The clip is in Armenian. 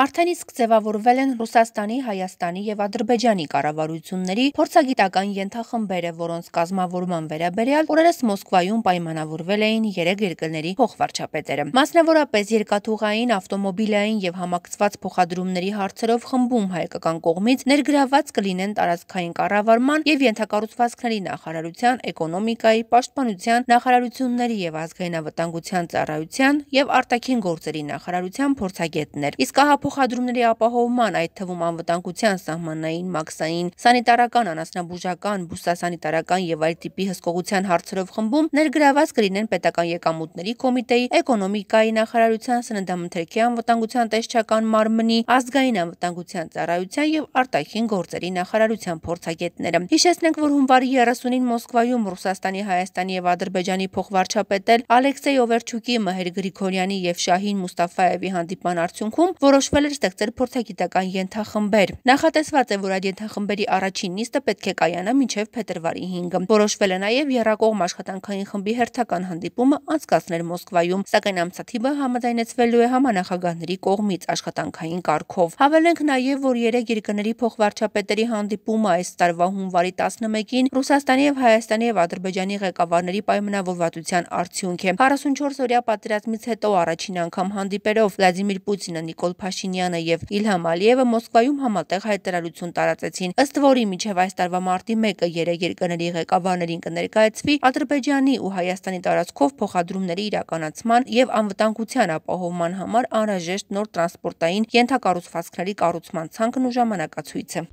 Արդեն իսկ ձևավորվել են Ռուսաստանի, Հայաստանի եւ Ադրբեջանի կառավարությունների փորձագիտական ենթախմբերը, որոնց կազմավորման վերաբերյալ օրերս Մոսկվայում պայմանավորվել էին 3 երկրների փոխվարչապետերը։ Մասնավորապես երկաթուղային, ավտոմոբիլային եւ համակցված փոխադրումների հարցերով խմբում հայկական կողմից ներգրաված կլինեն տարածքային կառավարման եւ ենթակառուցվածքների նախարարության, էկոնոմիկայի, պաշտպանության նախարարությունների եւ ազգային անվտանգության ծառայության եւ արտաքին գործերի նախարարության փորձագետներ։ Իսկ ահա Հողափոխադրումների ապահովման, այդ թվում անվտանգության սահմանային, մաքսային, սանիտարական, անասնաբուժական, բուսասանիտարական եւ այլ տիպի հսկողության հարցերով խմբում ներգրաված կլինեն պետական եկամուտների կոմիտեի, էկոնոմիկայի նախարարության, սննդամթերքի անվտանգության տեսչական մարմնի, ազգային անվտանգության ծառայության եւ արտաքին գործերի նախարարության փորձագետները։ Հիշեցնենք, որ հունվարի 30-ին Մոսկվայում Ռուսաստանի, Հայաստանի եւ Ադրբեջանի փոխվարչապետել Ալեքսեյ Օվերչուկի, Մհեր Գրիգորյանի եւ Շահին Մուստաֆաևի հանդիպման արդյունքում որոշ որոշվել էր ստեղծել փորձագիտական ենթախմբեր։ Նախատեսված է, որ այդ ենթախմբերի առաջին նիստը պետք է կայանա մինչև փետրվարի 5-ը։ Որոշվել է նաև Եռակողմ աշխատանքային խմբի հերթական հանդիպումը անցկացնել Մոսկվայում, սակայն ամսաթիվը համաձայնեցվելու է համանախագահների կողմից աշխատանքային կարգով։ Հավելենք նաև, որ երեք երկրների փոխվարչապետերի հանդիպումը այս տարվա հունվարի 11-ին Ռուսաստանի եւ Հայաստանի եւ Ադրբեջանի ղեկավարների պայմանավորվածության արդյունք է։ 44 օրյա պատերազմից հետո առաջին անգամ հանդիպերով Վլադիմիր Պուտինը Նիկոլ Փաշինյանը Փաշինյանը եւ Իլհամ Ալիևը Մոսկվայում համատեղ հայտարարություն տարածեցին, ըստ որի միջև այս տարվա մարտի 1-ը երեք երկրների ղեկավարներին կներկայացվի Ադրբեջանի ու Հայաստանի տարածքով փոխադրումների իրականացման եւ անվտանգության ապահովման համար անհրաժեշտ նոր տրանսպորտային ենթակառուցվածքների կառուցման ցանկն ու ժամանակացույցը։